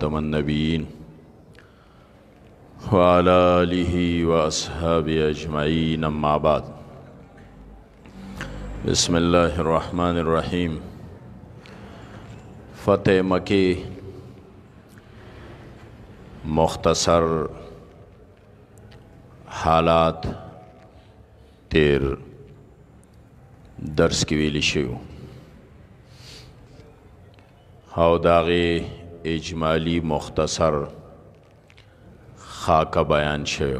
تمنبین خال علی وا صحب اجمعین بعد بسم اللہ الرحمن الرحیم فتح مکی مختصر حالات تیر درس کی ویلی شیو او داغی اجمالی مختصر خاکه بیان شوی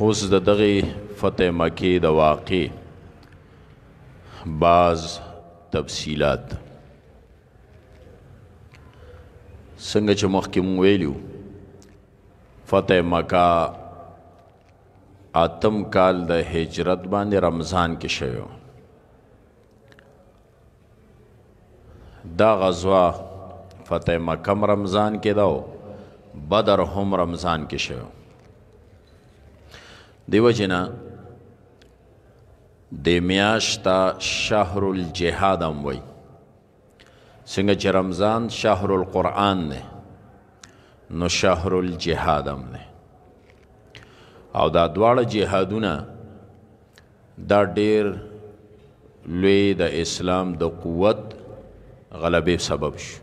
اوس د دغه فتح مکی د واقع بعض تفصيلات څنګه چې مخکې مو ویلو فتح مکه اتم کال د هجرت باندې رمضان کې شوی دا غزوه فتح مکم رمضان کې داو بدر هم رمضان کې شوه دیو جنا د میاشتا شهر الجهاد هم وای څنګه چې رمضان شهر القرآن نه نو شهر الجهاد هم نه او دا دواړه جهادونه دا ډیر لوی د اسلام د قوت غلبې سبب شو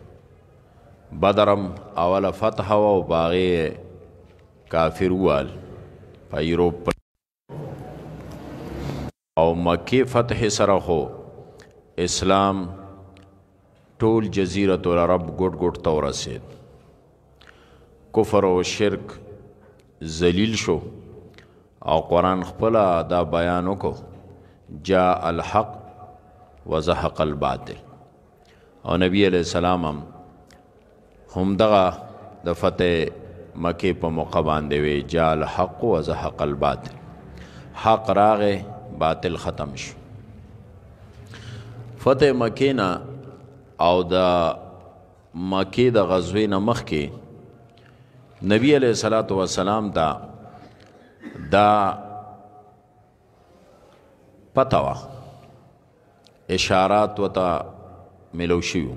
بدرم اوله فتح او باغې کافر وال په یوروپ او مکی فتح سره خو اسلام ټول جزیره العرب ګډ ګډ تو رسید کفر او شرک ذلیل شو او قران خپل دا بیان وکړو جاء الحق وزهق الباطل او نبی علیہ السلام هم همدغه د فتح مکه په موقع باندې وی جال حق و زهق الباطل حق راغه باطل ختم شو فتح مکه نه او د مکه د غزوې نه مخکې نبی علیہ الصلات والسلام دا دا پتاوا اشارات وتا ملو شوی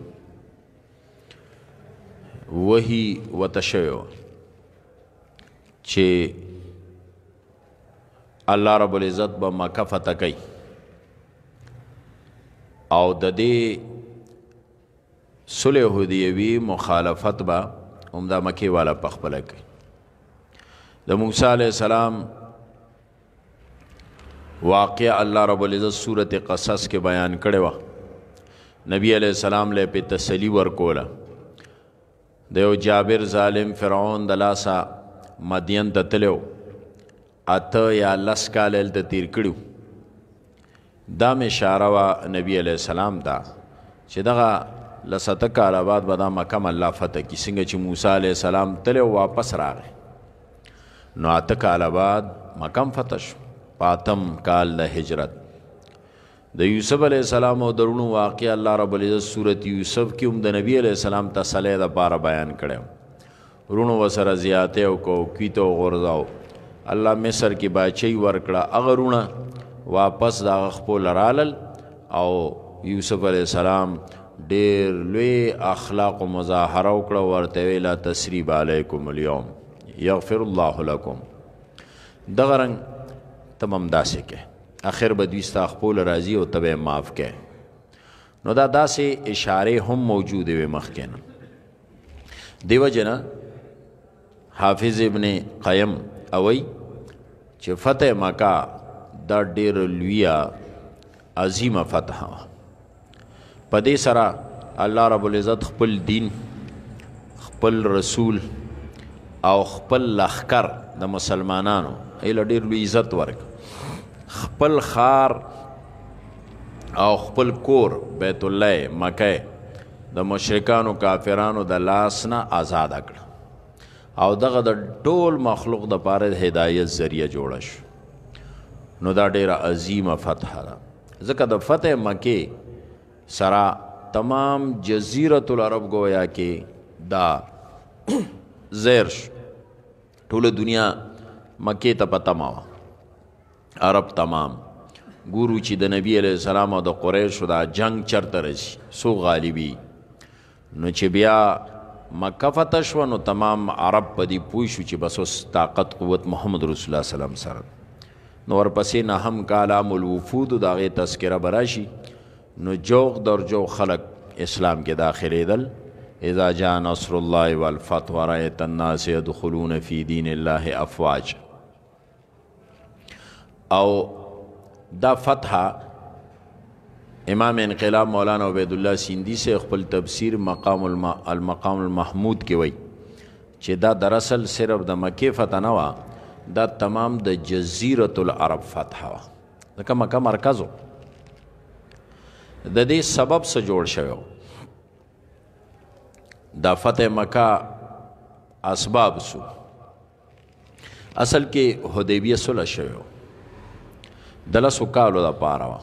وحی وتشیو چې الله رب العزت به مکه فتح کوي او د دې صلح هدیوی مخالفت با عمدہ مکی والا پخپله کوي د موسی علی السلام واقع الله رب العزت سورته قصص کې بیان کړي و نبی علیہ السلام له په تسلی ورکوله د یو جابر ظالم فرعون د لاسا مدین ته تلو اته یا لس کال ته تیر کړو دا مې اشاره وا نبی علیہ السلام دا چې دغه لسته کال بعد به دا مکم الله فتح کی څنګه چې موسی علیہ السلام تلو واپس راغی نو اته کال بعد مکم فتح شو پاتم کال د هجرت د یوسف علی السلام او درونو واقع الله رب العزت سورۃ یوسف کې هم د نبی علی السلام تسلی د بار بیان کړو رونو وسره زیاته او کو کیته غرزاو الله مصر کې باچی ورکړه اغه رونه واپس دا خپل رالل او یوسف علی السلام ډیر لوی اخلاق او مظاهره وکړه ورته ویلا تسریب علیکم اليوم یغفر الله لكم دغه رنگ تمام داسې کې اخر به دوی ستا خپل راضی او تبه معاف کړي نو دا داسې اشاره هم موجوده وي مخکې دیو جنا حافظ ابن قیم اوی چې فتح مکه دا ډېر لوی عظیمه فتح په دې سره الله رب العزت خپل دین خپل رسول او خپل لخر د مسلمانانو ایله ډېر لوی عزت ورک خپل خار او خپل کور بیت الله مکه د مشرکانو کافرانو د لاس نه آزاد کړ او دغه د ټول مخلوق د پاره هدایت ذریعہ جوړ شو نو دا ډیره عظیمه فتح ده ځکه د فتح مکه سرا تمام جزیرۃ العرب گویا کې دا زیر ټول دنیا مکه ته پتا ماوه عرب تمام ګورو چې د نبی علی السلام او د قریشو دا جنگ چرته رسی سو غالیبی نو چې بیا مکه فتح شو نو تمام عرب په دې پوه شو چې بس اوس طاقت قوت محمد رسول الله سلام سره نو ورپسې نه هم کلام الوفود دا غي تذکره براشي نو جوغ در جو خلق اسلام کې داخليدل اذا جاء نصر الله والفتح ورأيت الناس يدخلون في دين الله افواج او دا فتحه امام انقلاب مولانا عبید الله سیندی سے خپل تفسیر مقام الم... المقام المحمود کې وای چې دا در اصل صرف د مکه فتح نه وا دا تمام د جزیره العرب فتح وا دا مکه مرکزو د دې سبب سره جوړ شوی دا فتح مکه اسباب سو اصل کې حدیبیه صلح شوی د لسو کالو د پاره وا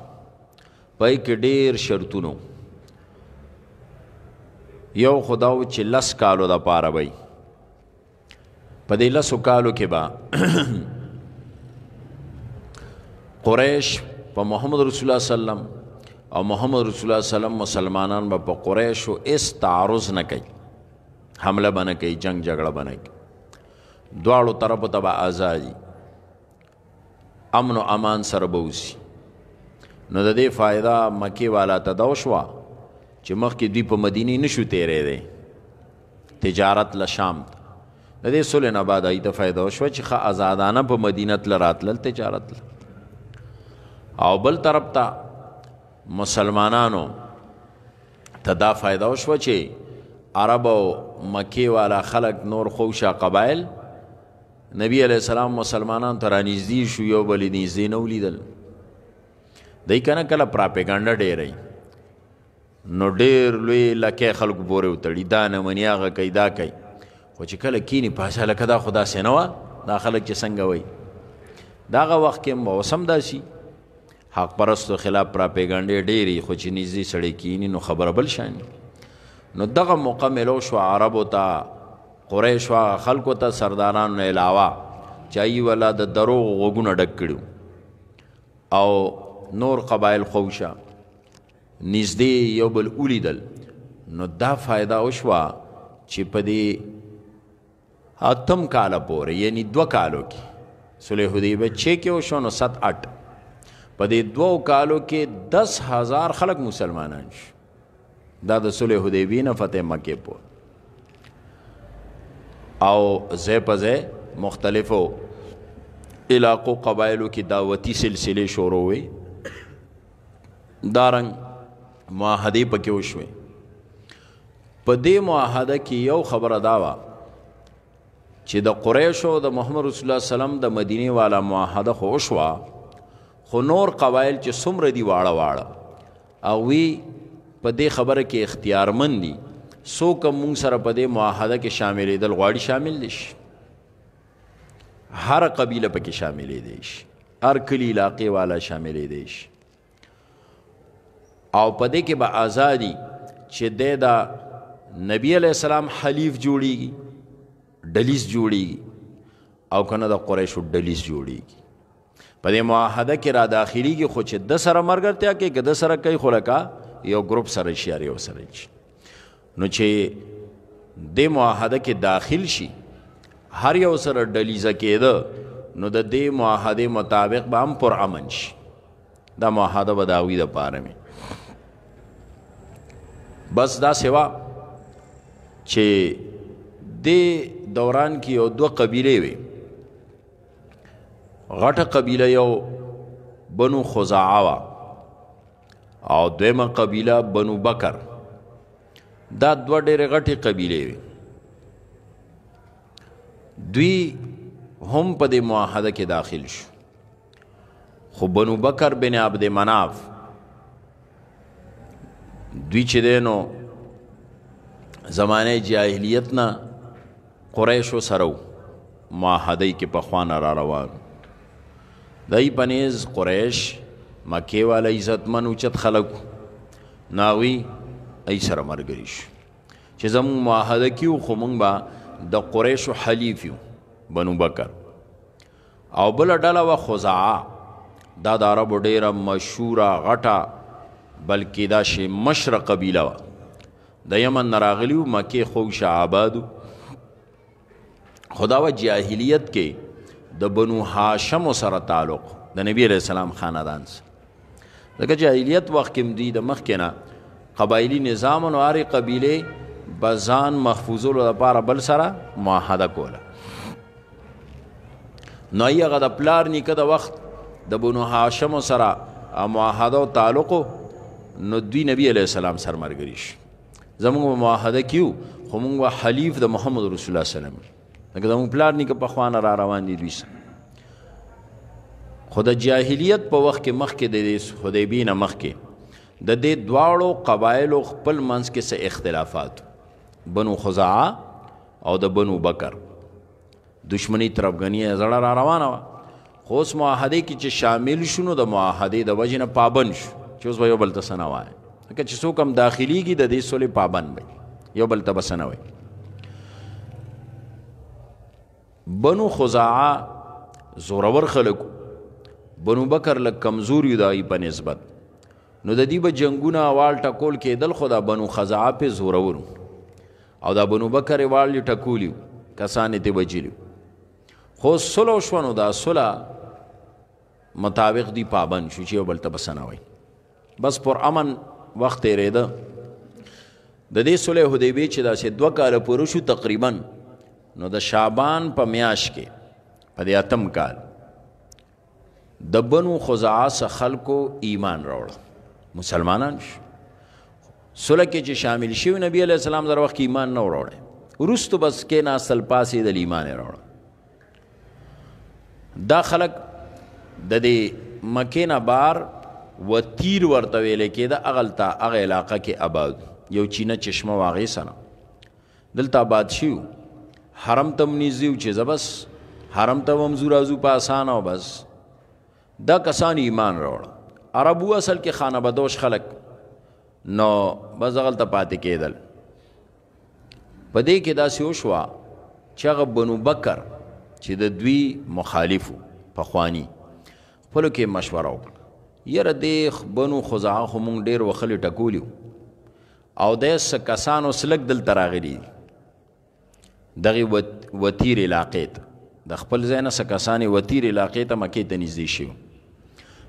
پای کې ډیر شرطونو یو خداو چې لس کالو د پاره وای په دې لسو کالو کې با قریش په محمد رسول الله سلام او محمد رسول الله سلام مسلمانان په قریش او اس تعرض نه کوي حمله بنه کوي جنگ جګړه بنه کوي دواړو طرفو ته به آزادي امن و امان سره بوسی نو د دې فائدہ مکی والا تدوشوا چې مخکې دوی په مدینه نشو تیرې دي تجارت له شام د دې سولې نه بعد ایت فائدہ شو چې خا آزادانه په مدینه تل راتل تجارت ل او بل طرف ته مسلمانانو تدا فائدہ شو چې عرب او مکی والا خلق نور خوشا قبایل نبی علیہ السلام مسلمانان ته رانیږدي شو یو بل نږدې نه ولیدل دای کنه کله پراپګاندا ډېرې نو ډېر لوی لکه خلق بورې وتړي دا نه منیاغه کیدا کوي خو چې کله کینی پاشا لکه دا خدا سينوا دا خلک چې څنګه وای داغه وخت کې موسم داسي حق پرستو خلاف پراپګاندا ډېری خو چې نږدې سړی کینی نو خبره بل شان نو دغه مقام له شو عربو ته قریش وا خلکو ته سردارانو نه علاوه چای ولا د دروغ غوګونه ډک کړو او نور قبایل خوشا نږدې یو بل اولیدل نو دا فائدہ وشوا چې په دې اتم کال پورې یعنی دو کالو کې صلح حدیبه چې کې وشو نو 7 8 په دې دوو کالو کې 10000 خلک مسلمانان شو دا د صلح حدیبی نه فتح مکه پورې او زه په زه مختلفو علاقو قبایلو کې دعوتی سلسله شروع وې دارنګ معاهده پکې وشوې په دې معاهده کې یو خبره دا و چې د قریشو د محمد رسول الله سلام د مدینه والا معاهده خو شوا خو نور قبایل چې څومره دی واړه واړه او وی په دې خبره کې اختیارمن دي څوک مونږ سره په دې معاهده کې شاملېدل غواړي شامل دي شي هر قبیله پکې شاملې دي شي هر کلی علاقې والا شاملې دي شي او په دې کې به ازادي چې د نبی علی السلام حلیف جوړیږي ډلیز جوړیږي او کنه د قریشو ډلیز جوړیږي په دې معاهده کې را داخليږي خو چې د سره مرګرتیا کې د سره کوي خلکا یو ګروپ سره شي اړ یو سره شي نو چې د معاهده کې داخل شي هر یو سره ډلیزه کېده نو د دې معاهده مطابق به هم پر امن شي دا معاهده به داوی د پاره مې بس دا سوا چې د دوران کې یو دوه قبیله وي غټه قبیله یو بنو خزاعه او دویمه قبیله بنو بکر دا دوه ډېرې غټې قبیلې وي دوی هم په دې معاهده کې داخل شو خو بنو بکر بن عبد مناف دوی چې دینو زمانه جاهلیت نه قریشو سره معاهده کې په خوان را روان دای پنیز قریش مکه والا عزتمن اوچت خلق ناوی ای سره مرګري شو چې زموږ معاهده کیو خو موږ به د قریشو حلیف یو بنو بکر او بل ډله و خزاع دا د عربو ډیره مشهوره غټه بلکې دا شی مشر قبیله و د یمن نراغلی و مکه خو شعبادو خداوه جاهلیت کې د بنو هاشم سره تعلق د نبی علیہ السلام خاندان سره دغه جاهلیت وخت کې دی د مخ کې نه قبایلی نظام نو هرې قبیله بزان محفوظولو لپاره بل سره معاهده کوله نو هغه د پلار نیکه د وخت د بنو هاشم سره معاهده او تعلق نو دوی نبی علیه السلام سرمرګری شي زموږ معاهده کیو خو موږ حلیف د محمد رسول الله سلام دغه زموږ پلار نیکه په خوانه را روان دي دوی سره خو د جاهلیت په وخت کې مخکې د حدیبی نه مخکې د دې دواړو قبایلو خپل منځ کې څه اختلافات بنو خزاعه او د بنو بکر دشمنی طرفګنی زړه را روانه وه خو اوس معاهده کې چې شامل شونو د معاهده د وجې نه پابند شو چې اوس به یو بل ته څه نه وایي ځکه چې څوک هم داخلیږي د دې سولې پابند وي یو بل ته به څه نه وایي بنو خزاعه زورور خلکو بنو بکر لږ کمزوري د هغې په نسبت نو د دې به جنگونه وال ټکول کېدل خدا بنو خزعه په زورور او دا بنو بکر وال ټکولی کسان ته بجلی خو سلو شونو دا سلا مطابق دی پابند شو چې بل ته بسنه وای بس پر امن وخت ریده د دې صلح حدیبی چې دا سه دوه کال پورو شو تقریبا نو د شعبان په میاش کې په دې اتم کال د بنو خزاعه خلکو ایمان راوړل مسلمانان شو صلح کې چې شامل شي نبی علیہ السلام در وخت ایمان نه وروړي ورستو بس کې نه اصل پاسې د ایمان وروړ دا خلق د دې مکه نه بار و تیر ورته ویل کې دا اغلتا اغه علاقه کې آباد یو چینه چشمه واغې سره دلته آباد شیو حرم تم نيزیو چې زبس حرم ته ومزورازو په اسانه بس دا کسان ایمان وروړ عربو اصل کې خانه بدوش خلق نو بس غلطه پاتې کېدل په دې کې دا سوشوا چې هغه بنو بکر چې د دوی مخالفو پخوانی خپلو کې مشوره وکړه یره دې بنو خزاع خو مونږ ډېر وخلې ټکولیو او دې کسانو سلک دل تراغلی دغه وتیر علاقې ته د خپل ځای نه سکسانې وتیر علاقې ته مکې ته نږدې شو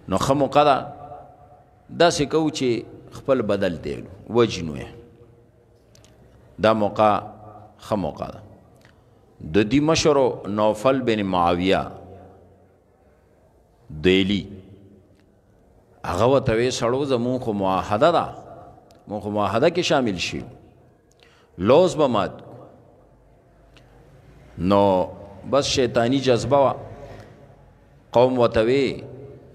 نو خمو قدا دا سکو چې خپل بدل دیلو وجنوه دا موقع خمو قدا د دې مشرو نوفل بن معاویه دیلی هغه وته سړو زمون خو معاهده ده مون خو معاهده کې شامل شي لوز به مات نو بس شیطانی جذبه وا قوم وتوي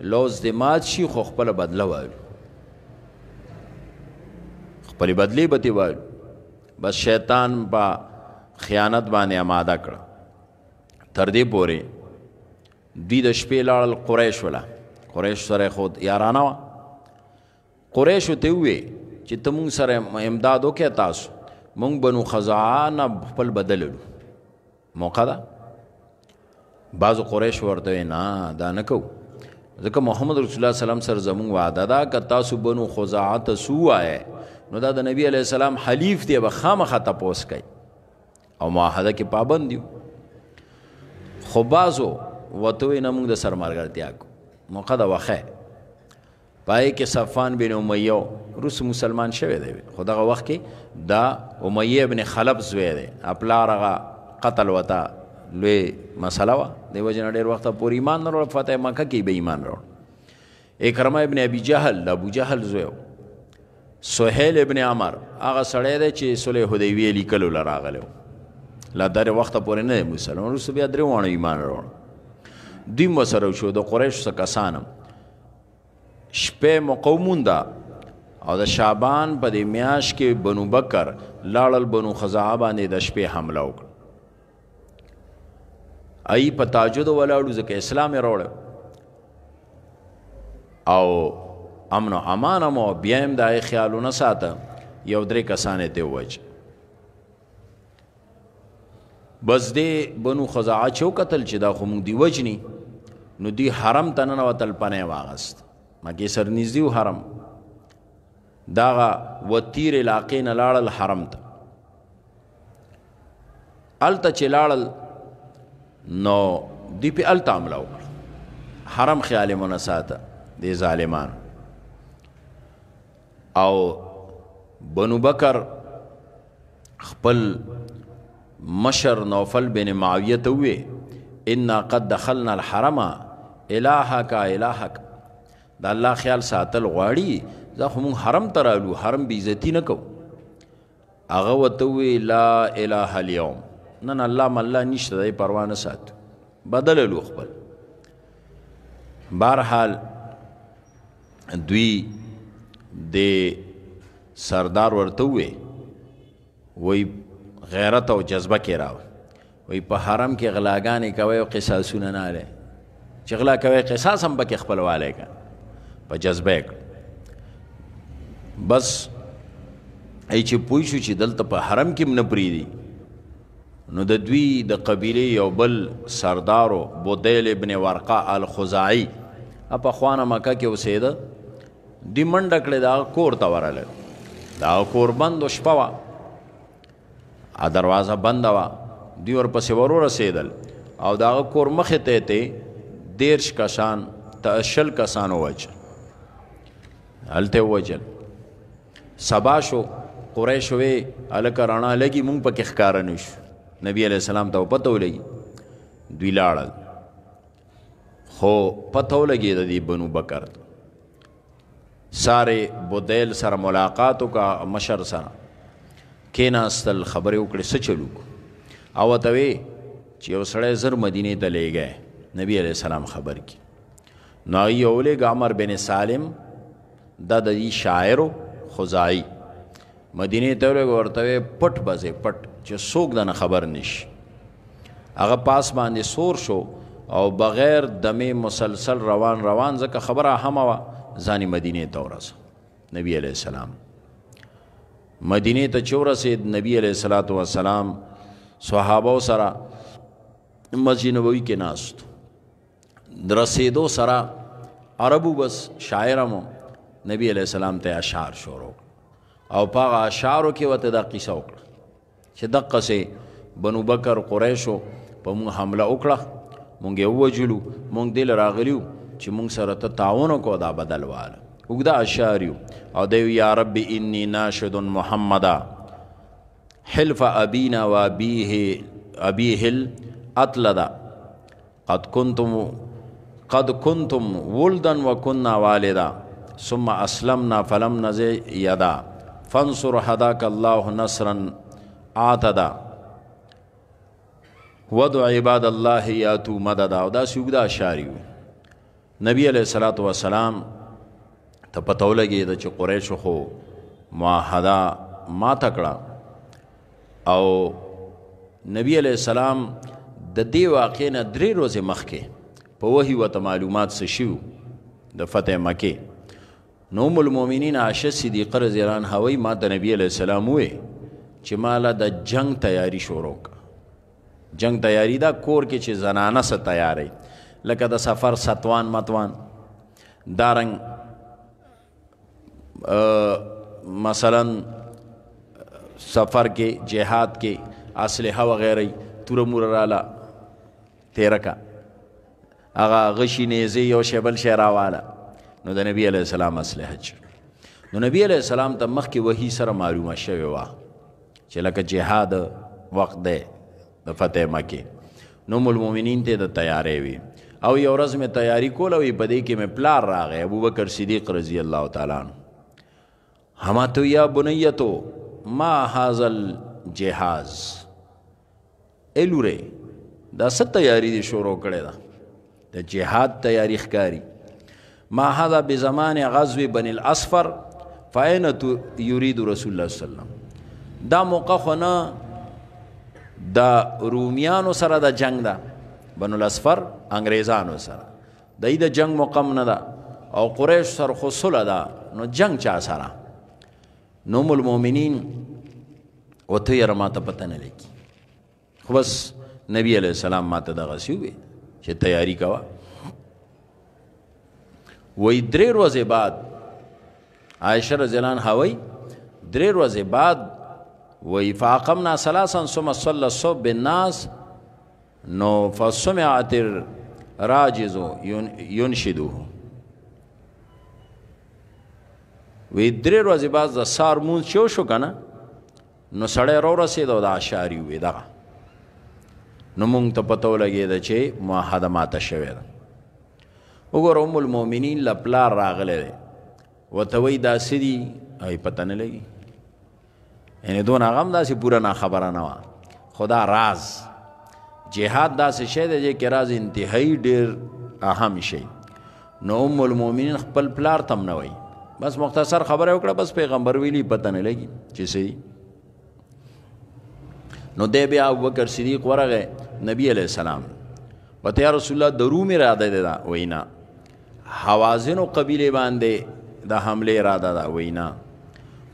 لوز دې مات شي خو خپل بدله وایو خپل بدلی به دی وایو بس شیطان با خیانت باندې آماده کړ تر دې پورې دوی د شپې لاړل قریش ولا قریش سره خود یارانه وا قریش ته وی چې تم سره امداد وکې تاسو مونږ بنو خزانه خپل بدللو موقع ده بعض قریش ورته نه دا نه کوو ځکه محمد رسول الله سلام سره زمون وعده دا که تاسو بنو خزاعه تسو آئے نو دا د نبی علی السلام حلیف دی به خامخه تاسو کوي او معاهده کې پابند یو خو بازو وته نه موږ د سرمارګرتیا کو موقع دا وخه پای کې صفان بن امیه روس مسلمان شوی دی خو دغه وخت کې دا امیه ابن خلب زوی دی خپل راغه قتل وتا لوی مسله وا د وجه ډیر وخت پورې ایمان نه وروړ فتح مکه کې به ایمان وروړ اکرمه ابن ابي جهل ابو جهل زویو سهيل ابن عمر هغه سړی دی چې صلح حدیبیه لیکلو لراغلو لا در وخت پورې نه مسلمان رسو بیا درې وانه ایمان وروړ دوی مسره شو د قریش څخه کسانم شپه مقوموندا او د شعبان په د میاش کې بنو بکر لاړل بنو خزاع باندې د شپې حمله وکړه ای په تاجد ولاړو ځکه اسلام راوړ او امن او امان مو بیا هم د خیالونه ساته یو درې کسانې ته وج بس دې بنو خزاعه چو قتل چې دا خو مونږ دی وجنی نو دی حرم تنن وتل پنه واغست مګي سر نږدې حرم داغه وتیر علاقې نه لاړل حرم ته الته چې لاړل نو دی په ال تعامل وکړ حرم خیال منساته دی ظالمان او بنو بکر خپل مشر نوفل بن معاویه ته وې ان قد دخلنا الحرم الهک الهک دا الله خیال ساتل غواړي دا هم حرم ترالو حرم بی عزتی نه کو هغه وته وی لا اله اليوم نن الله مله نشته دی پروا نه سات بدل لو خپل بهرحال دوی د سردار ورته وې وای غیرت او جذبه کې راو وای په حرم کې غلاګانې کوي او قصاصونه نه لري چې غلا کوي قصاص هم بکې خپلواله کا په جذبه بس ای چې پوښو چې دلته په حرم کې منپری دي نو د دوی د قبیله یو بل سردارو بودیل ابن ورقه الخزاعی په خوانه مکه کې اوسېده ډیمنډ کړې دا کور ته ورغله دا کور بند شپه وا ا دروازه بند وا دی ورپسې ورور رسیدل او دا کور مخې ته ته دیرش کسان تشل کسان وجل هلته وجل سبا شو قریش وې الک رانا لګي مونږ پکې ښکار نه شو نبی علیہ السلام ته پته ولګي دوی لاړل خو پته ولګي د دې بنو بکر ساره بودیل سره ملاقات کا مشر سره کینا استل خبره وکړه څه چلو او ته وی چې وسړی زر مدینه ته لېګه نبی علیہ السلام خبر کی نو یوله عمر بن سالم د دې شاعر خزائی مدینه ته ورته پټ بځه پټ چې څوک دنه خبر نشي هغه پاس باندې سور شو او بغیر دمه مسلسل روان روان ځکه خبره هم وا ځاني مدینه ته ورس نبی عليه السلام مدینه ته چورسید نبی عليه الصلاه والسلام صحابه سره مسجد نبوي کې ناست درسیدو سره عربو بس شاعرمو نبی عليه السلام ته اشعار شروع او پاغه اشعارو کې وته دا قصه وکړه چې دقه سي بنو بکر قریشو په موږ حمله وکړه مونږ یې وجلو مونږ دل راغلیو چې مونږ سره ته تعاون کو دا بدل واله وګدا اشاریو او دی یا رب انی ناشد محمد حلف ابینا و ابیه ابیه اطلدا قد کنتم قد کنتم ولدا وكنا والدا ثم اسلمنا فلم نزي يدا فانصر هداك الله نصرا آتدا ودع عباد الله یاتو مددا او دا سیوګدا اشاری نبی علیہ الصلوۃ والسلام ته پتو لګی د چې قریش خو معاهده ما تکړه او نبی علیہ السلام د دې واقع نه درې ورځې مخکې په وਹੀ وته معلومات څه شیو د فتح مکه نوم المؤمنین عائشہ صدیقہ رضی الله عنها ما د نبی علیہ السلام وې چې مالا د جنگ تیاری شروع جنگ تیاری دا کور کې چې زنانه سره تیاری لکه د سفر ستوان متوان دارنګ مثلا سفر کې جهاد کې اسلحه وغیرہ تور مور رالا تیرکا هغه غشي نيزي یو شبل شراواله نو د نبی عليه السلام اسلحه چ نو نبی عليه السلام ته مخ کې وਹੀ سره معلومه شوی و چې لکه جهاد وقت دی د فتح مکه نو المؤمنین ته د تیارې وی او یو ورځ مې تیاری کول او په دې کې مې پلار راغی ابو بکر صدیق رضی الله تعالی عنہ هما تو یا بنیتو ما هاذل جهاز الوره دا ست تیاری دی شروع کړی دا د جهاد تیاری ښکاری ما هذا بزمان غزو بن الاسفر فاین یرید رسول الله صلی الله علیه وسلم دا موقع خو نه د رومیانو سره د جنگ ده بنو الاسفر انګریزانو سره د دې د جنگ مقام نه ده او قریش سره خو صلح ده نو جنگ چا سره نوم المؤمنین وته یې ماته پته نه لګي خو بس نبی علیہ السلام ماته دغه سی وي چې تیاری کوا وې درې ورځې بعد عائشه رضی الله عنها وای درې ورځې بعد وی فاقمنا سلاسن سم صلی صب بالناس نو فسمعت الراجز ينشدو وی درې ورځې بعد د سار مون شو شو کنه نو سړی رو رسید او د اشاری وی دا نو مونږ ته پتو لګید چې موحده ماته شوی ده وګور ام المؤمنین لپلار راغله ده وته وی دا سدي ای پتن لګی یعنی دون غم داسې پورا نه خبره نه وا خدا راز جهاد داسې شی دی چې راز انتهایی ډیر اهم شی نو ام المؤمنین خپل پلار تم نه وای بس مختصر خبره وکړه بس پیغمبر ویلی پته نه لګي چې سي نو دی بیا ابوبکر صدیق ورغه نبی علیہ السلام وته رسول الله د روم اراده ده دا وینا حوازن او قبیله باندې د حمله اراده ده وینا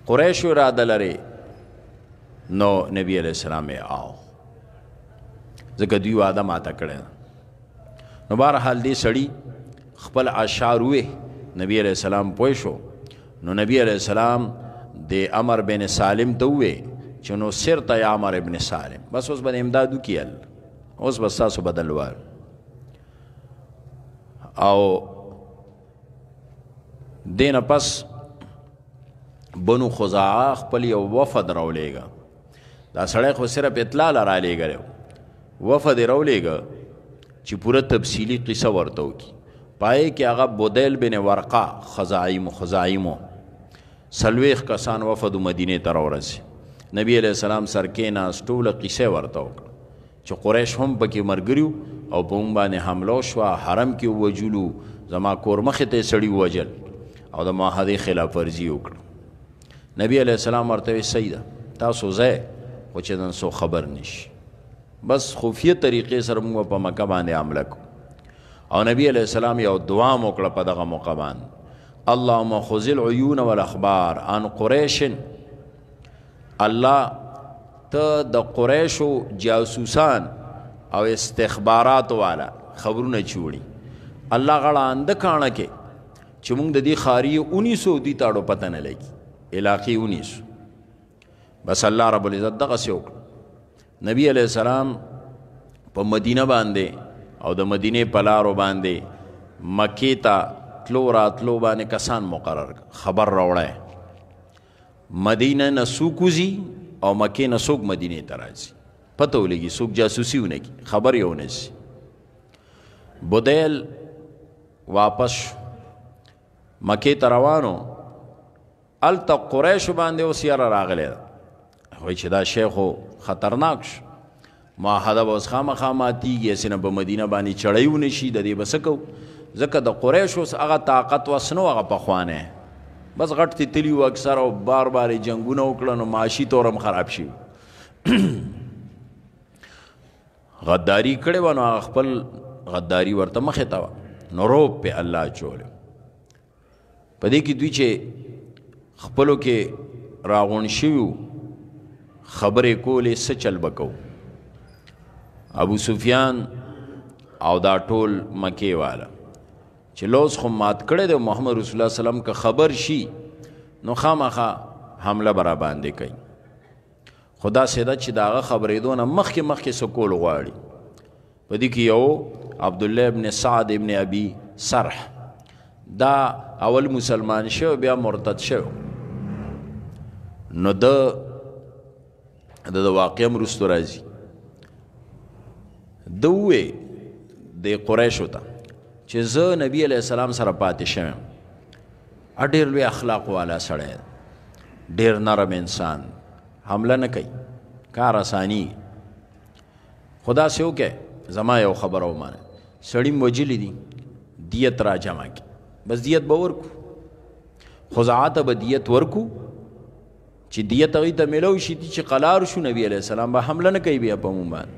قریش اراده لري نو نبی علیہ السلام آو ځکه دوی واده ماته کړی نو بهرحال دې سړي خپل اشعار وې نبی علیہ السلام پوه شو نو نبی علیہ السلام د امر بن سالم ته وې چې نو سر ته امر ابن سالم بس اوس باندې امدادو کیل اوس بس تاسو بدلوار او دین پس بنو خزاع خپل یو وفد راولېګا دا سړی خو صرف اطلاع لرا لېږلی وفد یې راولېږه چې پوره تفصیلي قصه ورته وکړي پای کې هغه بودیل بن ورقه خزایم خزایمو سلويخ کسان وفد مدینه ته راورسي نبی علیہ السلام سر کې ناس ټوله قصه ورته وکړه چې قریش هم پکې مرګریو او په مونږ باندې حمله شوه حرم کې وجلو زما کور مخې ته سړی وجل او د ماهدی خلاف ورزي وکړه نبی علیہ السلام ورته سیدا تاسو زه خو چې نن سو خبر نشي بس خفیه طریقې سره موږ په مکه باندې عمل کو او نبی علی السلام یو دعا موکړه په دغه موقع باندې اللهم خذل عيون والاخبار عن قريش الله ته د قریشو جاسوسان او استخبارات والا خبرونه چوړي الله غړه اند کانه کې چې موږ د دې خاري 1900 دی تاړو پته نه لګي علاقې 19 بس الله رب العزت دغه سیو نبی علی السلام په مدینه باندې او د مدینه په لارو باندې مکی ته تلو راتلو باندې کسان مقرر خبر راوړای مدینه نسوکوزی او مکی نسوک مدینه ترازی پته ولګي سوک جاسوسی ونه کی خبر یو نسی بودیل واپس مکی تروانو التا قریش باندې اوس یې راغلی وای چې دا شیخو خطرناک شو ما حدا بس خامخا ماتیږي سينه په مدینه باندې چړیو نشي د دې بسکو ځکه د قریش اوس هغه طاقت وسنو هغه پخوانه بس غټ تی تلیو اکثر او بار بار جنگونه وکړه نو معاشي تورم خراب شي غداری کړي ونه خپل غداری ورته مخه تا نو روب په الله چول پدې کې دوی چې خپلو کې راغون شیو خبرې کولې څه چل بکو ابو سفیان او دا ټول مکی والا چې لوز خو مات کړی دی محمد رسول الله سلام که خبر شي نو خامخا حمله برا باندې کوي خدا سیدا چې داغه خبرې دون مخکې مخکې سکول غواړي په دې کې یو عبد الله ابن سعد ابن ابي سرح دا اول مسلمان شو بیا مرتد شو نو د د واقع مرستو راځي دوی د قریش وته چې زه نبی علی السلام سره پاتې شوم اډیر لوی اخلاق والا سړی ډیر نرم انسان حمله نه کوي کار اسانی خدا سيو کې زما یو خبر او مانه سړی موجلی دي دیت را جمع کی بس دیت باور کو خزاعت به دیت ورکو چې دیت هغه ته ملو شي چې قلار شو نبی عليه السلام به حمله نه کوي بیا په مومن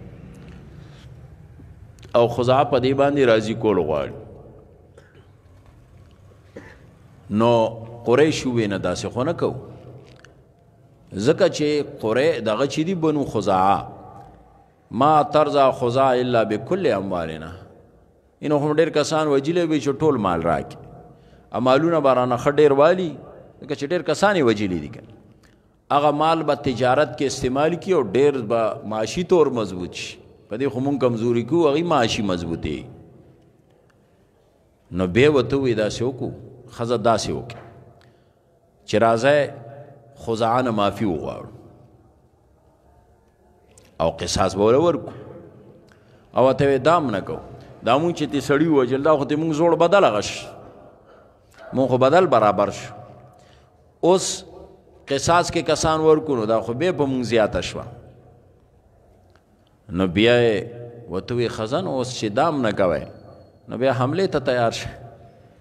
او خزا په دې باندې راضي کول غواړي نو قریش وې نه داسې خو نه کو ځکه چې قری دغه چې دی بنو خزا ما ترزا خزا الا بكل اموالنا انه هم ډیر کسان وجلې به چټول مال راکې امالونه بارانه خډیر والی که چې ډیر کسانې وجلې دي کنه هغه مال به تجارت کې استعمال کی او ډیر به معاشي طور مضبوط شي په دې خو مونږ کمزوري کو هغه معاشي مضبوطي نو به وته وې دا شو کو خزه دا شو کې چې راځه خزعان مافي وغواړ او قصاص به ورکو او ته دام نه کو دا مونږ چې تی سړی وجل دا خو ته مونږ زوړ بدل غش مونږ بدل برابر شو اوس قصاص کې کسان ورکو نو دا خو به په مونږ زیاته شو نو بیا وته وی خزن اوس چې دام نه کوي نو بیا حمله ته تیار شه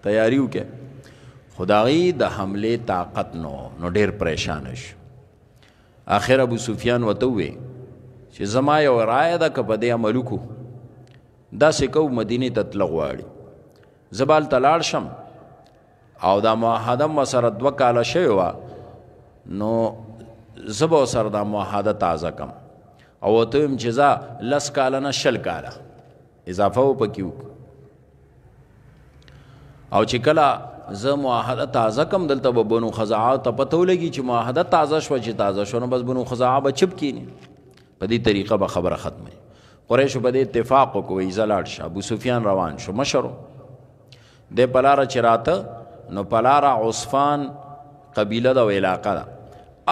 تیاری وکړه خدای د حمله طاقت نو نو ډیر پریشان شو اخر ابو سفیان وته وی چې زما یو رائے ده کپ دې ملکو دا سکو مدینه ته تلغ واړي زبال تلاړ شم او دا معاهده مسره دوه کاله شوی وه نو زبو سره دا معاهده تازه کم او ته هم چې ځا لس کال نه شل کال اضافه وکیو او چې کله زه معاهده تازه کم دلته به بنو خزاع ته پته ولګي چې معاهده تازه شو چې تازه شو نو بس بنو خزاع به چپ کینی په دې طریقه به خبره ختمه قریشو په دې اتفاق کوي زلاړ شه ابو سفیان روان شو مشرو د پلاره چراته نو پلاره عصفان قبیله د علاقه ده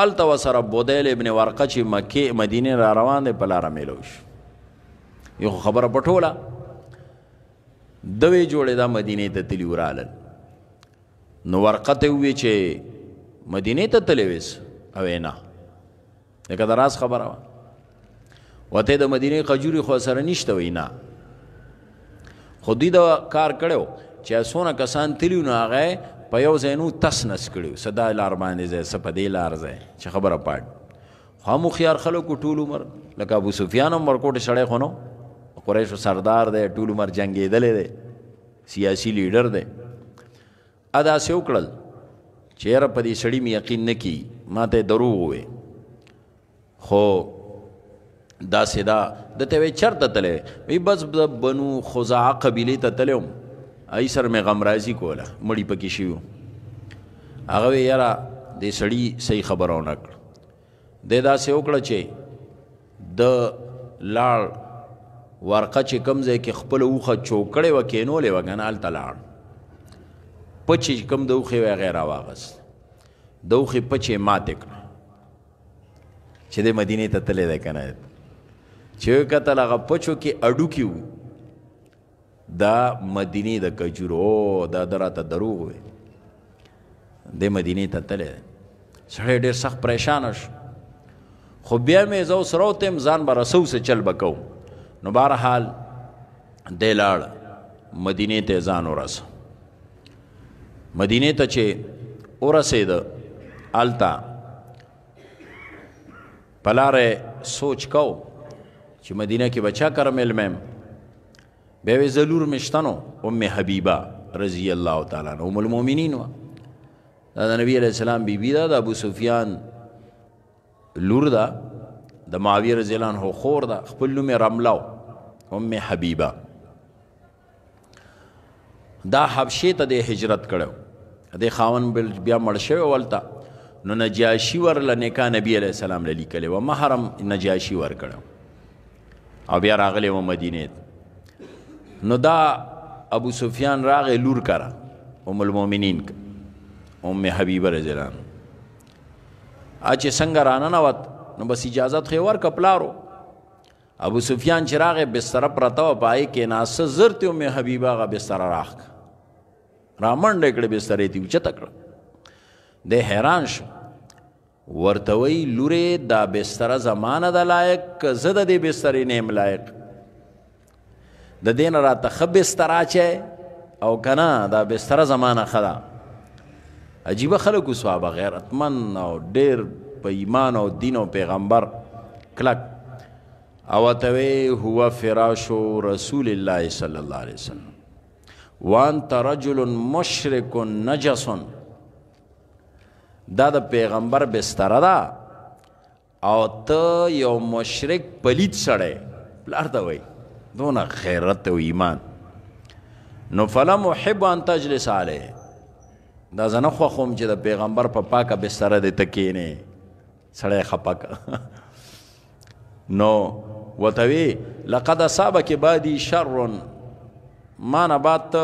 ال تو سره بودیل ابن ورقه چې مکه مدینه را روان دی په لار میلوش یو خبره پټوله دوی جوړې دا مدینه ته تلی ورالل نو ورقه ته وی چې مدینه ته تلی وېس او نه دغه دراز خبره وا وته د مدینه قجوري خو سره نشته وینا خودی دا کار کړو چې سونه کسان تلیو نه هغه په یو زینو تس نس کړیو صدا لار باندې زې سپدې لار زې چې خبره پات خامو خيار خلکو ټول عمر لکه ابو سفیان عمر کوټه شړې خونو قریشو سردار دی ټول عمر جنگیدل دی سیاسی لیډر دی ادا سې وکړل چیر په دې سړی مې یقین نکي ماته دروغ وې خو دا سدا د ته چرته تلې وی بس بنو خزاع قبيله ته تلوم ای سر مې غم راځي کوله مړی پکې شیو هغه یارا د سړی صحیح خبرونه کړ د داسې وکړه چې د لاړ ورقه چې کم ځای کې خپل اوخه چوکړې و کینولې و غنال تلاړ پچې کم د اوخه و غیر واغس د اوخه پچې ماته کړ چې د مدینه ته تلې ده کنه چې کتل هغه پچو کې اډو کیو دا مدینی د کجورو دا دراته دروغ وي د مدینی ته تللی سړی ډېر سخت پریشان شو خو بیا مې زه اوس راوتم ځان به رسو څه چل به کوم نو بهرحال دی لاړ مدینې ته ځان ورسه مدینې ته چې ورسېده هلته په لارې سوچ کو چې مدینه کې بچا کرم علمم بیا وی زلور مشتنو ام حبیبه رضی الله تعالی عنها ام المؤمنین وا دا نبی علیہ السلام بیبی دا د ابو سفیان لور دا د معاویه رضی الله عنه خور دا خپل نوم رملاو ام حبیبه دا حبشه ته د هجرت کړو د خاون بل بیا مرشه ولتا نو نجاشی ور لنکا نبی علیہ السلام للی کله و محرم نجاشی ور کړو او بیا راغله و مدینه نو دا ابو سفیان راغ لور کرا ام المؤمنین ام حبیبه رضی الله عنها اچ څنګه رانه نوت نو بس اجازه خو ور کپلارو ابو سفیان چې راغ بستر پرتا و پای کې ناس زرته ام حبیبه غ بستر راخ رامن ډکړه بستر ایتی چې تکړه د حیران شو ورتوي لورې دا بستر زمانه د لایق زده د بستر نه لایق د دین را ته خب استرا چه او کنا دا بستر زمانہ خدا عجیب خلکو صحابه غیرتمن او ډیر په ایمان او دین او پیغمبر کلک او توی هو فراش رسول الله صلی الله علیه وسلم وان ترجل مشرک نجس دا د پیغمبر بستر دا او ته یو مشرک پلید سره لار دا وای دونه خیرت او ایمان نو فلم احب ان تجلس علیه دا زنه خو خوم چې د پیغمبر په پا پاکه بستر د تکینه سړی خپک نو وتوی لقد اصابك بادي شر ما نه بات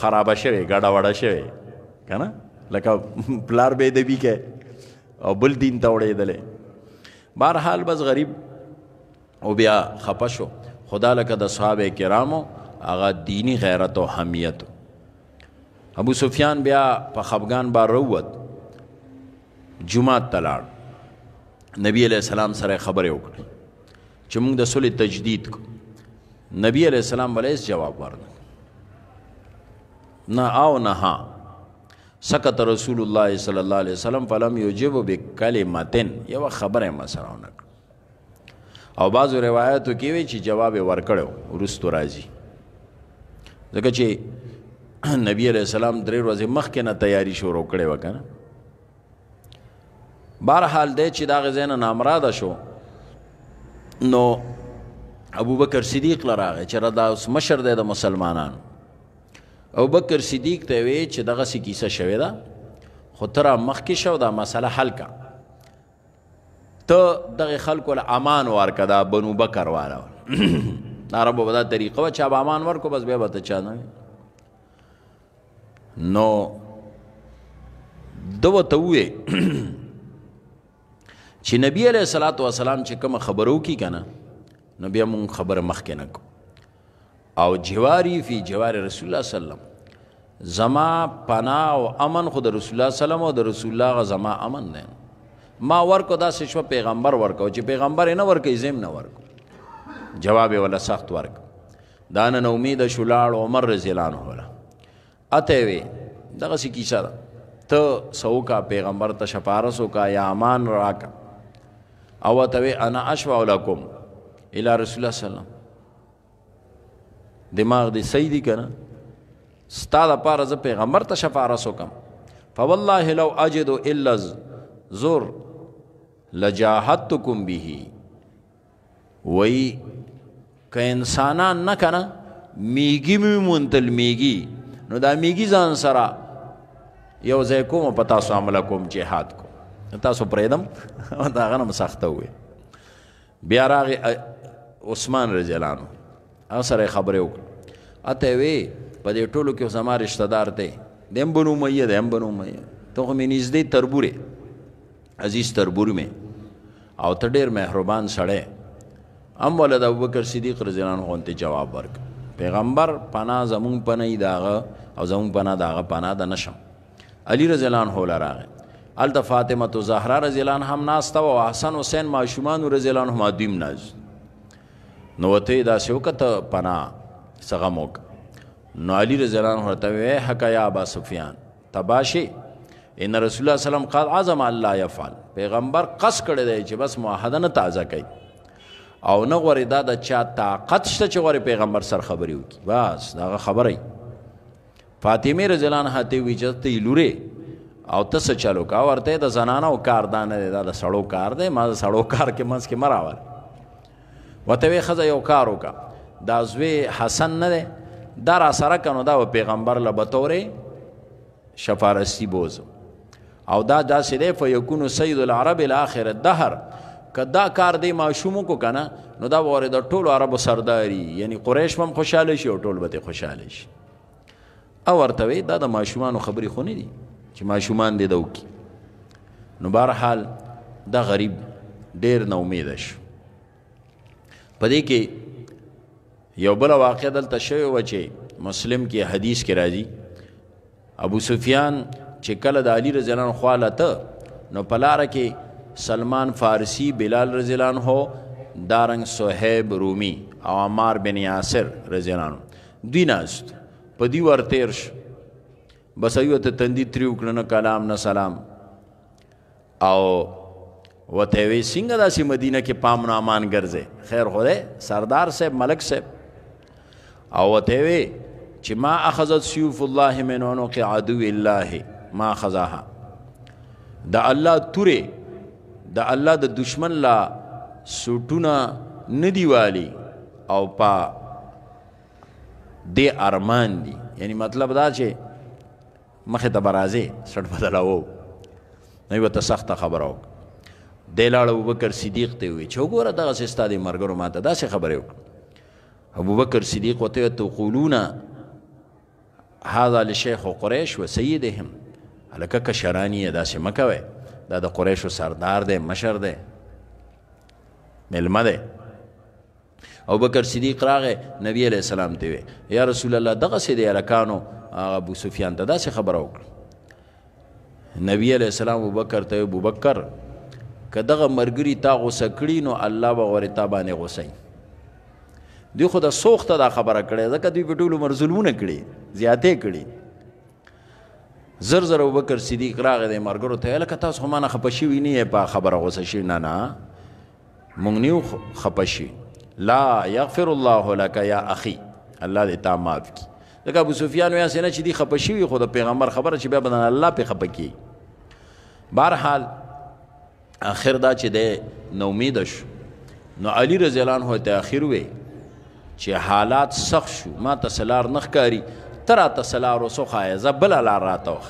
خراب شوی ګډه وړه شوی کنه لکه پلار به دبی کې او بل دین ته وړېدلې بهر حال بس غریب او بیا خپه شو خدا لکه د صحابه کرامو هغه دینی غیرت او حمیت ابو سفیان بیا په خفغان بار وروت جمعه تلاړ نبی علیہ السلام سره خبرې وکړه چې موږ د صلح تجدید کو نبی علیہ السلام ولې جواب ورنه نه او نه ها سکت رسول الله صلی الله علیه وسلم فلم یجب بکلمتن یو خبره مسرونه او بعضو روایتو کې وی چې جواب ورکړو ورستو راځي ځکه چې نبی علیہ السلام درې ورځې مخکې نه تیاری شروع کړې وکنه بهرحال دې چې دا غزین نامراده شو نو ابو بکر صدیق لراغه چې ردا اوس مشر دی د مسلمانانو ابو بکر صدیق ته وی چې دغه سې کیسه شوې ده خو تر مخکې شو دا مسله حل کړه ته دغه خلکو له امان ورکا دا بنو بکر واره عربو بدا طریقه و چا به امان ورکو بس بیا به ته چا نه نو دو ته وې چې نبی علیہ الصلوۃ والسلام چې کوم خبرو کی کنه نبی مون خبر مخ کې نه کو او جواری فی جوار رسول الله صلی الله زما پناه او امن خود رسول الله صلی الله او د رسول الله زما امن نه ما ورکو دا سشو پیغمبر ورکو چې پیغمبر نه ورکې زم نه ورکو جواب ولا سخت ورک دا نه امید شولال عمر رضی الله عنه ولا اته وی دغه سی کیسه ده ته سو کا پیغمبر ته شپارسو کا یا امان راکا او ته وی انا اشوا ولکم الی رسول الله سلام دماغ دی صحیح دی کنه ستاده پار ز پیغمبر ته شپارسو کم فوالله لو اجد الا زور لجاحتکم به وی ک انسانان نه کنه میګي می مونتل میګي نو دا میګي ځان سره یو ځای کوم پتا سو عمل کوم جهاد کو تاسو پرېدم دا غنم سخته وې بیا راغی عثمان رضی الله عنه هغه سره خبره وکړه اته وی په دې ټولو کې زما رشتہ دار دی دیم بنو مې دیم بنو مې ته مې نږدې تربوره عزیز تربور مې او ته ډیر مهربان سړی ام ولد ابوبکر صدیق رضی الله عنه ته جواب ورک پیغمبر پنا زمون پنې داغه او زمون پنا داغه پنا د نشم علی رضی الله عنه لراغه ال د فاطمه تو زهرا رضی الله عنها هم ناس او حسن حسین ماشومان رضی الله عنهم دیم ناز نو ته دا شوکت پنا سغموک نو علی رضی الله عنه ورته حق یا ابا سفیان تباشی ان رسول الله سلام قال عظم الله يفعل پیغمبر قص کړی دی چې بس معاهده نه تازه کوي او نه غوري دا د چا طاقت شته چې غوري پیغمبر سر خبري وکي بس دا خبره فاطمه رضی الله عنها ته وی چې ته لوري او ته څه چلو کا ورته د زنانو کار دانه دی دا د سړو کار دی ما د سړو کار کې منځ کې مراور وته وی خزه یو کار وکا دا زوی حسن نه دی دا را سره کنو دا پیغمبر له بتوره شفارستی بوزو او دا داسې دی فیکون سید العرب الاخر الدهر کدا کار دی ماشومو کو کنه نو دا وره د ټولو عربو سرداری یعنی قریش هم خوشاله شي او ټول به خوشاله شي او ورته دا د ماشومان خبري خونی دي چې ماشومان دې دوکي نو بهرحال دا غریب ډیر نه امید شو پدې کې یو بل واقع دلته شوی و چې مسلم کې حدیث کې راځي ابو سفیان چې کله د علی رضی الله عنه خواله ته نو پلاره کې سلمان فارسی بلال رضی الله عنه دارنګ صہیب رومی او عمار بن یاسر رضی الله عنه دوی ناست په دی ور تیرش بس ایو ته تندی تریو کړنه کلام نه سلام او وته وی څنګه داسې مدینه کې پام نامان ګرځي خیر خوده سردار صاحب ملک صاحب او وته وی چې ما اخذت سیوف الله من عنق عدو الله ما خزاها د الله توره د الله د دشمن لا سټونه ندی والی او پا د ارمان دی یعنی مطلب دا چې مخه ته برازه سټ بدلاو نو یو ته سخت خبرو د لاله ابوبکر صدیق ته وی چې وګوره دغه سستا دی مرګرو ماته داسې خبرې وکړه ابوبکر صدیق وته تقولون هذا لشيخ قريش وسيدهم الکه کشرانی داسې مکوي دا د قریشو سردار دی مشر دی ملمه دی او بکر صدیق راغه نبی علیہ السلام ته وی یا رسول الله دغه سید الکانو ابو سفیان ته داسې خبر وکړه نبی علیہ السلام ابو بکر ته ابو بکر کدغه مرګری تا غوسه کړی نو الله به غوري تا باندې غوسه دی خو د سوخته دا خبره کړې ځکه دوی په ټولو مرزلونه کړي زیاتې کړي زر زر ابوبکر صدیق راغې د مرګرو ته لکه تاسو هم نه خپه شوي نه یې په خبره غوسه شوي نه نه مونږ نیو خپه شي لا یغفر الله لك یا اخي الله دې تا معاف کړي لکه ابو سفیان ویا سینه چې دی خپه شوی خو د پیغمبر خبره چې بیا بدن الله په خپه کی بهرحال اخر دا چې دی نو امید شو نو علی رضی الله عنه ته اخر وی چې حالات سخت شو ما تسلار نخکاری تر تاسو لار وسخه زبل لار راتوخ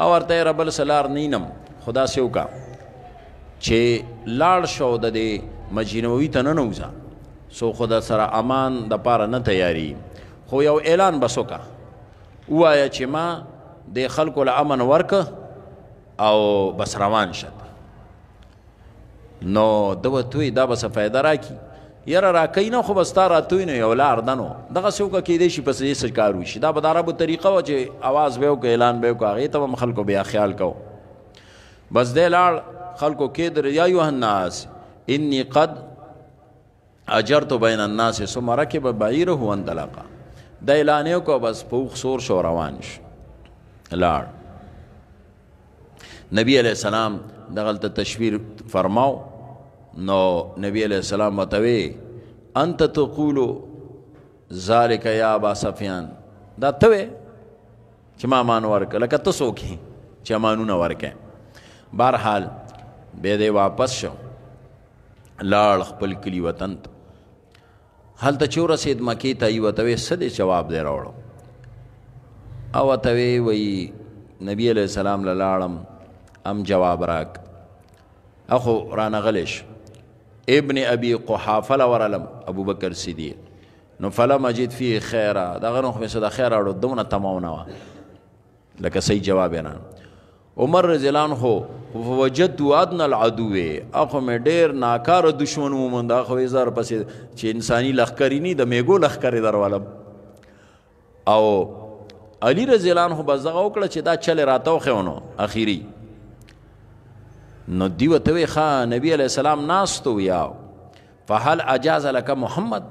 او ورته ربل سلار نینم خدا سیو کا چې لاړ شو د دې مجینوي ته نه نوځه سو خدا سره امان د پاره نه تیاری خو یو اعلان بسوکا وایا چې ما د خلکو له امن ورک او بس روان شد نو دوه توي دا بس فائدہ راکی یره راکې نه خو بستا راتوي نه یو لار دنو دغه څوک کې دې شي پس یې سرکارو شي دا به دارابو طریقه و چې आवाज به او اعلان به او هغه ته هم خلکو بیا خیال کو بس دې لار خلکو کې در یا یوهناس انی قد اجرت بین الناس ثم ركب بعيره وانطلق د اعلان کو بس پوخ سور شو روان شو لار نبی علیہ السلام دغلت تشویر فرماو نو نبی علیہ السلام وتوی انت تقول ذالک یا ابا سفیان دا توی چې ما مان ورک لکه ته څوک چې مانونه ورکې بهرحال به دې واپس شو لاړ خپل کلی وطن هلته چې رسید مکی ته یو ته سده جواب دی راوړو او ته وی وی نبی علیہ السلام لاړم ام جواب راک اخو رانه غلیش ابن ابي قحافه لورلم ابو بکر صدیق نو فلم اجد فيه خيرا دا غنو خو صدا خیر اړو دونه تمامونه وا لکه صحیح جواب نه عمر رضی الله عنه فوجد وادن العدو اخو می ډیر ناکار دشمن ومند اخو زار پسې چې انساني لخکری نه د میګو لخکری دروالم او علی رضی الله عنه بزغه وکړه چې دا چل راتو خونه اخیری نو دیو ته وی خان نبی علی السلام ناستو یا فهل اجاز لك محمد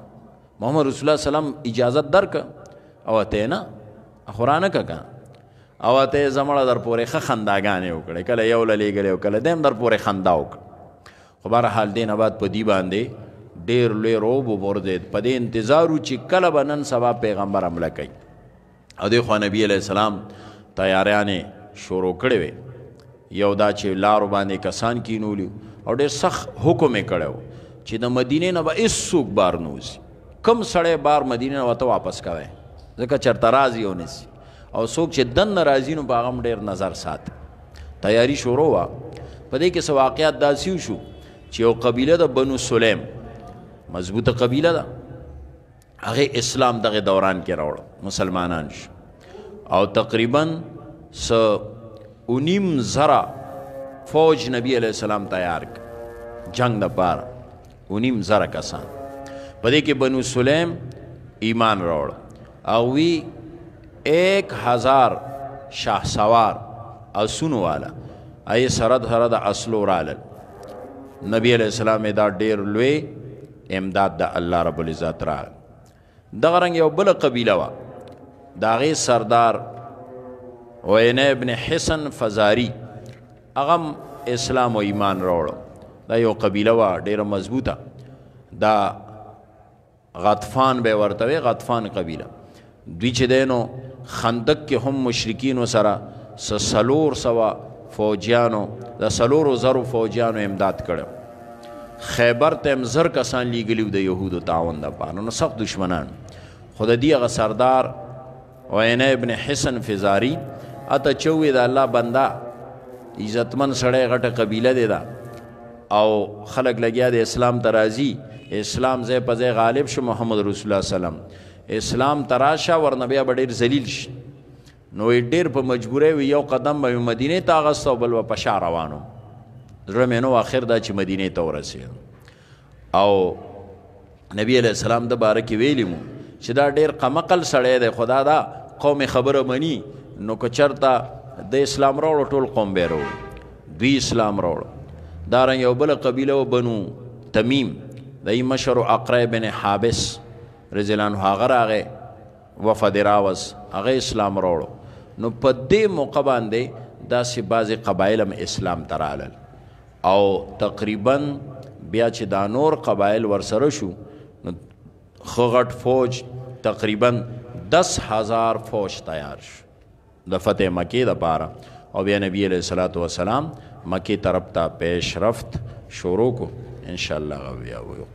محمد رسول الله سلام اجازت درک او ته نه قران کګه او ته زمړه در پورې خ خنداګانې وکړې کله یو للی ګلې کله دیم در پورې خندا وکړ خو بهر حال دین آباد په دی باندې ډیر لوی روب وبورځید په دې انتظارو چې کله بنن سبا پیغمبر عمل کوي او د خو نبی علی السلام تیاریانه شروع کړې وي یو دا چې لارو باندې کسان کینولی او ډېر سخت حکم یې کړو چې د مدینه نه به هیڅوک بار نوزي کم سړی بار مدینه نه وته واپس کوي ځکه چرته راضي ونسي او څوک چې دن ناراضي نو په هغه ډېر نظر سات تیاری شروع وا په دې کې څه واقعیات داسي شو چې یو قبیله د بنو سلیم مضبوطه قبیله ده هغه اسلام دغه دوران کې راوړ مسلمانان شو او تقریبا س اونیم زره فوج نبی علیہ السلام تیار جنگ د پار اونیم زره کسان پدې کې بنو سلیم ایمان راوړ او وی 1000 شاه سوار اسونو والا ای سرد سرد اصلو رال نبی علیہ السلام دا ډیر لوی امداد د الله رب العزت را دغه رنگ یو بل قبیله وا داغه سردار وینه ابن حسن فزاری اغم اسلام او ایمان راوړو دا یو قبیله وا ډیره مضبوطه دا غطفان به ورته غطفان قبیله دوی چې دینو خندق کې هم مشرکین سره سلور سوا فوجیانو د سلور زرو فوجیانو امداد کړو خیبر تم زر کسان لیګلیو د يهودو تعاون د پاره نو سخت دشمنان خود دی غ سردار وینه ابن حسن فزاری اته چوي دا الله بندا عزتمن سړی غټه قبيله دی دا او خلق لګیا د اسلام ترازی اسلام زې پزې غالب شو محمد رسول الله سلام اسلام تراشه ورنبیا بډیر ذلیل شي نو ډیر په مجبورې وی یو قدم به مدینه ته غستو بل په شا روانو زړه مې نو اخر دا چې مدینه ته ورسېد او نبی علیہ السلام د بارک ویلی مو چې دا ډیر قمقل سړی دی خدا دا قوم خبره مني نو کچرتا د اسلام راوړ ټول قوم به راوړ دوی اسلام راوړ دارن یو بل قبیله و بنو تمیم دای مشر اقرا بن حابس رضی الله عنه هغه راغه وفد راوس هغه اسلام راوړ نو په دې موقع باندې داسې بعضی قبایل هم اسلام ترالل او تقریبا بیا چې دا نور قبایل ورسره شو نو خغټ فوج تقریبا دس هزار فوج تیار شو د فتح مکی د پاره او بیا نبی علیہ الصلوۃ والسلام مکی طرف ته پیش رفت شروع کو ان شاء الله غویا وي